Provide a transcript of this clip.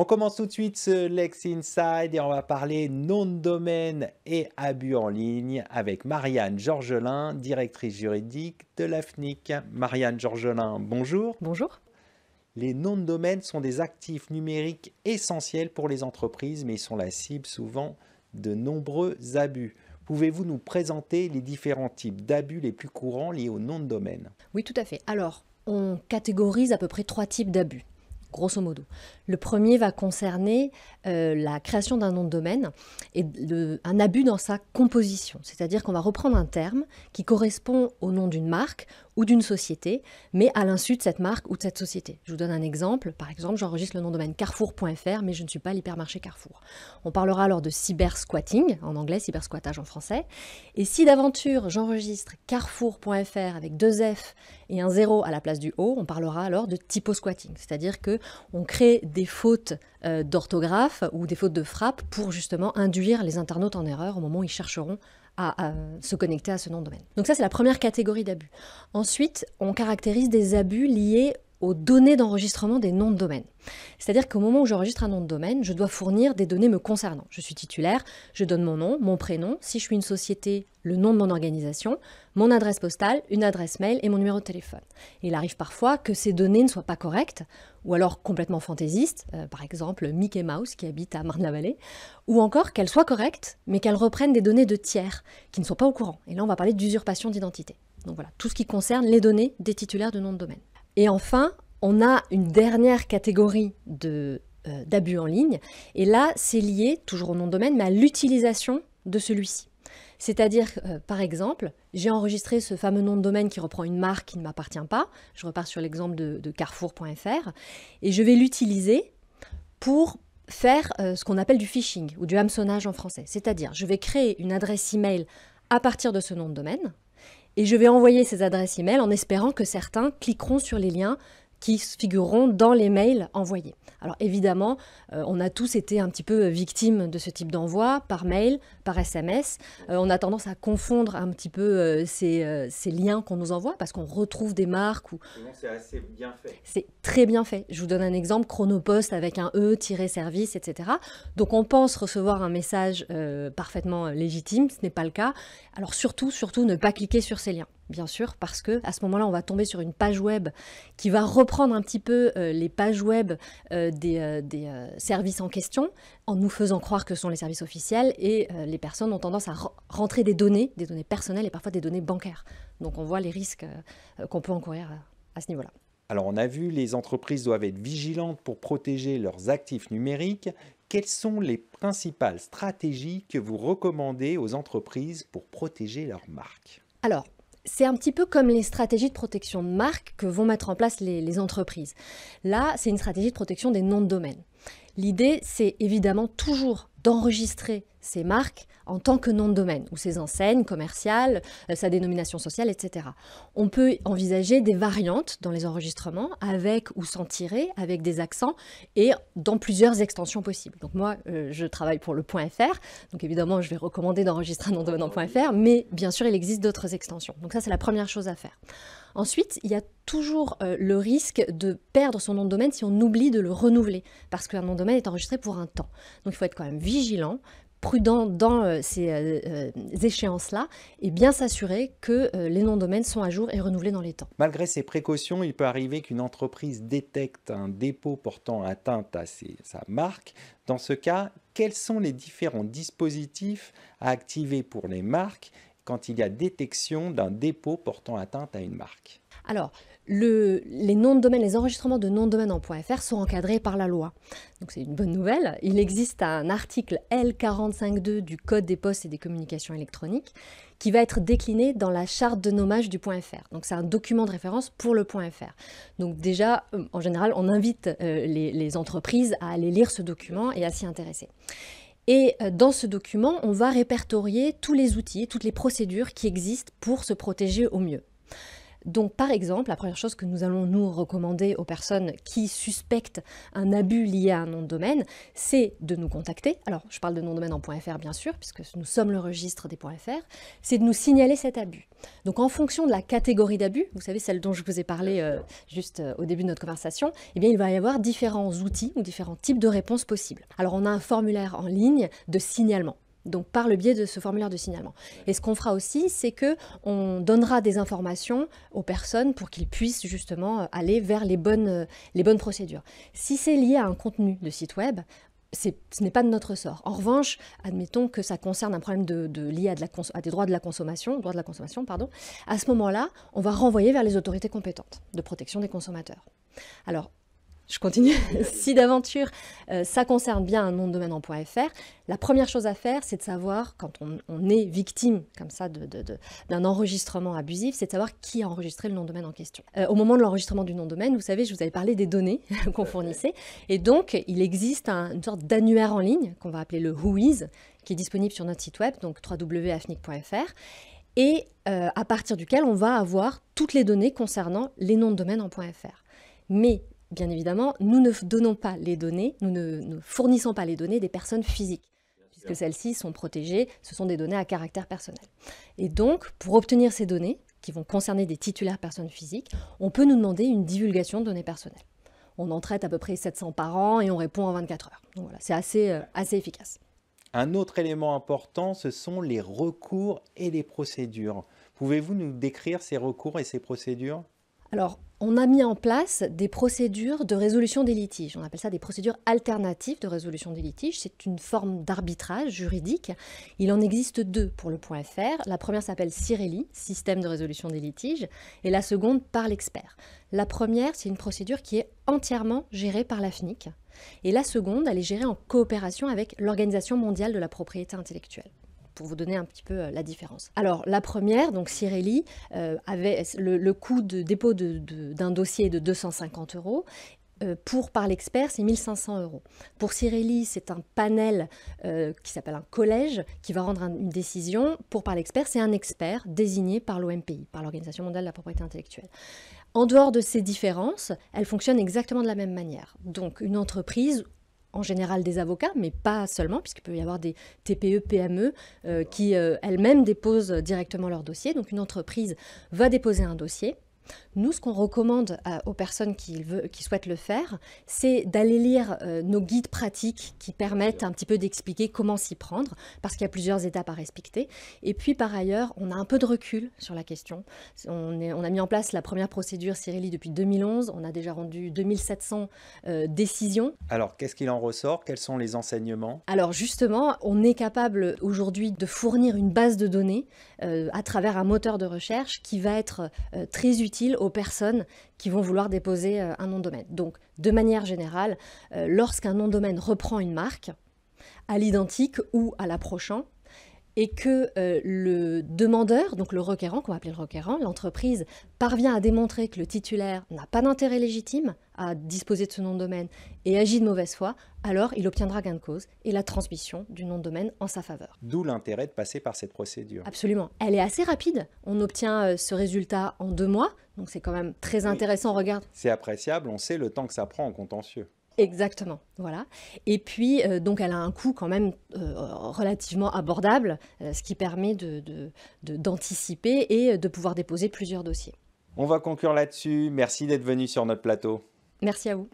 On commence tout de suite ce Lex Inside et on va parler nom de domaine et abus en ligne avec Marianne Georgelin, directrice juridique de l'AFNIC. Marianne Georgelin, bonjour. Bonjour. Les noms de domaine sont des actifs numériques essentiels pour les entreprises, mais ils sont la cible souvent de nombreux abus. Pouvez-vous nous présenter les différents types d'abus les plus courants liés aux noms de domaine Oui, tout à fait. Alors, on catégorise à peu près trois types d'abus grosso modo. Le premier va concerner euh, la création d'un nom de domaine et un abus dans sa composition, c'est-à-dire qu'on va reprendre un terme qui correspond au nom d'une marque ou d'une société, mais à l'insu de cette marque ou de cette société. Je vous donne un exemple. Par exemple, j'enregistre le nom de domaine carrefour.fr, mais je ne suis pas l'hypermarché Carrefour. On parlera alors de cybersquatting, en anglais, cybersquattage en français. Et si d'aventure j'enregistre carrefour.fr avec deux F et un 0 à la place du O, on parlera alors de typo squatting. c'est-à-dire que on crée des fautes euh, d'orthographe ou des fautes de frappe pour justement induire les internautes en erreur au moment où ils chercheront à, se connecter à ce nom de domaine. Donc ça, c'est la première catégorie d'abus. Ensuite, on caractérise des abus liés aux données d'enregistrement des noms de domaine. C'est-à-dire qu'au moment où j'enregistre un nom de domaine, je dois fournir des données me concernant. Je suis titulaire, je donne mon nom, mon prénom, si je suis une société, le nom de mon organisation, mon adresse postale, une adresse mail et mon numéro de téléphone. Il arrive parfois que ces données ne soient pas correctes ou alors complètement fantaisistes, euh, par exemple Mickey Mouse qui habite à Marne-la-Vallée, ou encore qu'elles soient correctes mais qu'elles reprennent des données de tiers qui ne sont pas au courant. Et là, on va parler d'usurpation d'identité. Donc voilà, tout ce qui concerne les données des titulaires de noms de domaine. Et enfin, on a une dernière catégorie de, euh, d'abus en ligne. Et là, c'est lié, toujours au nom de domaine, mais à l'utilisation de celui-ci. C'est-à-dire, euh, par exemple, j'ai enregistré ce fameux nom de domaine qui reprend une marque qui ne m'appartient pas. Je repars sur l'exemple de, carrefour.fr. Et je vais l'utiliser pour faire euh, ce qu'on appelle du phishing ou du hameçonnage en français. C'est-à-dire, je vais créer une adresse email à partir de ce nom de domaine, et je vais envoyer ces adresses e-mail en espérant que certains cliqueront sur les liens qui figureront dans les mails envoyés. Alors évidemment, euh, on a tous été un petit peu euh, victimes de ce type d'envoi par mail, par SMS. Euh, on a tendance à confondre un petit peu ces, liens qu'on nous envoie parce qu'on retrouve des marques. Ou... C'est assez bien fait. C'est très bien fait. Je vous donne un exemple, Chronopost avec un E-service, etc. Donc on pense recevoir un message parfaitement légitime, ce n'est pas le cas. Alors surtout, surtout ne pas cliquer sur ces liens bien sûr, parce que à ce moment-là, on va tomber sur une page web qui va reprendre un petit peu euh, les pages web euh, des, euh, services en question, en nous faisant croire que ce sont les services officiels, et les personnes ont tendance à rentrer des données, des données personnelles et parfois des données bancaires. Donc on voit les risques qu'on peut encourir à ce niveau-là. Alors on a vu, les entreprises doivent être vigilantes pour protéger leurs actifs numériques. Quelles sont les principales stratégies que vous recommandez aux entreprises pour protéger leurs marques Alors, c'est un petit peu comme les stratégies de protection de marque que vont mettre en place les, les entreprises. Là, c'est une stratégie de protection des noms de domaine. L'idée, c'est évidemment toujours d'enregistrer ces marques en tant que nom de domaine, ou ses enseignes commerciales, euh, sa dénomination sociale, etc. On peut envisager des variantes dans les enregistrements, avec ou sans tirer, avec des accents, et dans plusieurs extensions possibles. Donc moi, euh, je travaille pour le .fr, donc évidemment, je vais recommander d'enregistrer un nom de domaine en mais bien sûr, il existe d'autres extensions. Donc ça, c'est la première chose à faire. Ensuite, il y a toujours euh, le risque de perdre son nom de domaine si on oublie de le renouveler, parce qu'un nom de domaine est enregistré pour un temps. Donc il faut être quand même vigilant, prudent dans euh, ces euh, échéances-là, et bien s'assurer que les noms de domaine sont à jour et renouvelés dans les temps. Malgré ces précautions, il peut arriver qu'une entreprise détecte un dépôt portant atteinte à sa marque. Dans ce cas, quels sont les différents dispositifs à activer pour les marques quand il y a détection d'un dépôt portant atteinte à une marque Alors, les noms de domaine, les enregistrements de noms de domaine en .fr sont encadrés par la loi. Donc c'est une bonne nouvelle. Il existe un article L452 du Code des postes et des communications électroniques qui va être décliné dans la charte de nommage du .fr. Donc c'est un document de référence pour le .fr. Donc déjà, euh, en général, on invite euh, les entreprises à aller lire ce document et à s'y intéresser. Et euh, dans ce document, on va répertorier tous les outils, toutes les procédures qui existent pour se protéger au mieux. Donc par exemple, la première chose que nous allons nous recommander aux personnes qui suspectent un abus lié à un nom de domaine, c'est de nous contacter. Alors je parle de nom de domaine en .fr bien sûr, puisque nous sommes le registre des .fr, c'est de nous signaler cet abus. Donc en fonction de la catégorie d'abus, vous savez celle dont je vous ai parlé euh, juste euh, au début de notre conversation, eh bien il va y avoir différents outils ou différents types de réponses possibles. Alors on a un formulaire en ligne de signalement donc par le biais de ce formulaire de signalement. Et ce qu'on fera aussi, c'est que on donnera des informations aux personnes pour qu'ils puissent justement euh, aller vers euh, les bonnes, procédures. Si c'est lié à un contenu de site web, ce n'est pas de notre sort. En revanche, admettons que ça concerne un problème de, lié à, des droits de la consommation, droits de la consommation, À ce moment-là, on va renvoyer vers les autorités compétentes de protection des consommateurs. Alors, je continue, si d'aventure euh, ça concerne bien un nom de domaine en .fr, la première chose à faire, c'est de savoir, quand on, est victime comme ça d'un de, enregistrement abusif, c'est de savoir qui a enregistré le nom de domaine en question. Euh, au moment de l'enregistrement du nom de domaine, vous savez, je vous avais parlé des données qu'on fournissait, et donc il existe un, une sorte d'annuaire en ligne, qu'on va appeler le Whois, qui est disponible sur notre site web, donc www.afnic.fr, et euh, à partir duquel on va avoir toutes les données concernant les noms de domaine en .fr. Mais bien évidemment, nous ne donnons pas les données, nous ne, fournissons pas les données des personnes physiques puisque celles-ci sont protégées, ce sont des données à caractère personnel. Et donc, pour obtenir ces données, qui vont concerner des titulaires personnes physiques, on peut nous demander une divulgation de données personnelles. On en traite à peu près 700 par an et on répond en 24 heures. voilà, c'est assez, euh, assez efficace. Un autre élément important, ce sont les recours et les procédures. Pouvez-vous nous décrire ces recours et ces procédures Alors, on a mis en place des procédures de résolution des litiges. On appelle ça des procédures alternatives de résolution des litiges. C'est une forme d'arbitrage juridique. Il en existe deux pour le point .fr. La première s'appelle CIRELI, système de résolution des litiges, et la seconde par l'expert. La première, c'est une procédure qui est entièrement gérée par l'AFNIC. et la seconde, elle est gérée en coopération avec l'Organisation mondiale de la propriété intellectuelle pour vous donner un petit peu euh, la différence. Alors la première, donc Cirelli, euh, avait le, coût de dépôt d'un dossier de 250 euros euh, pour par l'expert, c'est 1500 euros. Pour Cirelli, c'est un panel qui s'appelle un collège qui va rendre une décision. Pour par l'expert, c'est un expert désigné par l'OMPI, par l'Organisation mondiale de la propriété intellectuelle. En dehors de ces différences, elles fonctionnent exactement de la même manière. Donc une entreprise en général des avocats, mais pas seulement, puisqu'il peut y avoir des TPE, PME euh, qui euh, elles-mêmes déposent directement leur dossier. Donc une entreprise va déposer un dossier, nous, ce qu'on recommande euh, aux personnes qui, qui, souhaitent le faire, c'est d'aller lire euh, nos guides pratiques qui permettent un petit peu d'expliquer comment s'y prendre, parce qu'il y a plusieurs étapes à respecter. Et puis, par ailleurs, on a un peu de recul sur la question. On, a mis en place la première procédure Cyrilie depuis 2011. On a déjà rendu 2700 euh, décisions. Alors, qu'est-ce qu'il en ressort Quels sont les enseignements Alors, justement, on est capable aujourd'hui de fournir une base de données à travers un moteur de recherche qui va être très utile aux personnes qui vont vouloir déposer euh, un nom de domaine. Donc, de manière générale, euh, lorsqu'un nom de domaine reprend une marque, à l'identique ou à l'approchant, et que euh, le demandeur, donc le requérant, qu'on va appeler le requérant, l'entreprise, parvient à démontrer que le titulaire n'a pas d'intérêt légitime, à disposer de ce nom de domaine et agit de mauvaise foi, alors il obtiendra gain de cause et la transmission du nom de domaine en sa faveur. D'où l'intérêt de passer par cette procédure. Absolument. Elle est assez rapide. On obtient euh, ce résultat en deux mois, donc c'est quand même très intéressant, regarde. C'est appréciable, on sait le temps que ça prend en contentieux. Exactement, voilà. Et puis, euh, donc, elle a un coût quand même euh, relativement abordable, ce qui permet d'anticiper de, de, et de pouvoir déposer plusieurs dossiers. On va conclure là-dessus. Merci d'être venu sur notre plateau. Merci à vous.